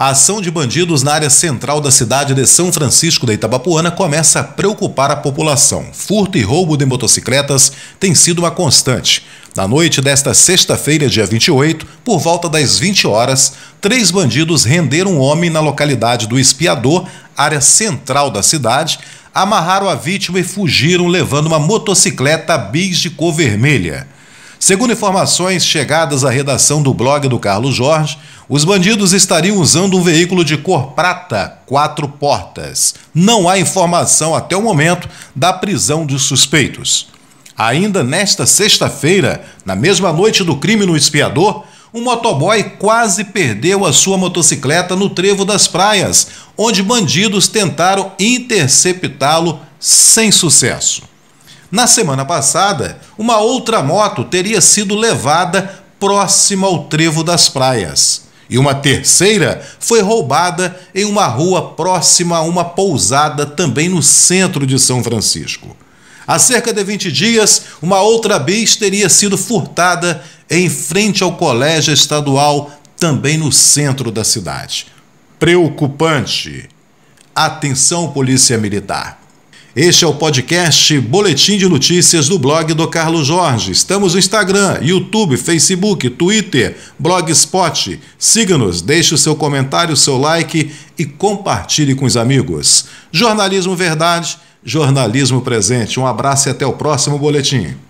A ação de bandidos na área central da cidade de São Francisco da Itabapuana começa a preocupar a população. Furto e roubo de motocicletas tem sido uma constante. Na noite desta sexta-feira, dia 28, por volta das 20 horas, três bandidos renderam um homem na localidade do Espiador, área central da cidade, amarraram a vítima e fugiram levando uma motocicleta bis de cor vermelha. Segundo informações chegadas à redação do blog do Carlos Jorge, os bandidos estariam usando um veículo de cor prata, quatro portas. Não há informação até o momento da prisão dos suspeitos. Ainda nesta sexta-feira, na mesma noite do crime no Espiador, um motoboy quase perdeu a sua motocicleta no Trevo das Praias, onde bandidos tentaram interceptá-lo sem sucesso. Na semana passada, uma outra moto teria sido levada próxima ao Trevo das Praias. E uma terceira foi roubada em uma rua próxima a uma pousada também no centro de São Francisco. Há cerca de 20 dias, uma outra bis teria sido furtada em frente ao colégio estadual, também no centro da cidade. Preocupante. Atenção, Polícia Militar. Este é o podcast Boletim de Notícias do blog do Carlos Jorge. Estamos no Instagram, YouTube, Facebook, Twitter, Blogspot. Siga-nos, deixe o seu comentário, o seu like e compartilhe com os amigos. Jornalismo Verdade, jornalismo presente. Um abraço e até o próximo boletim.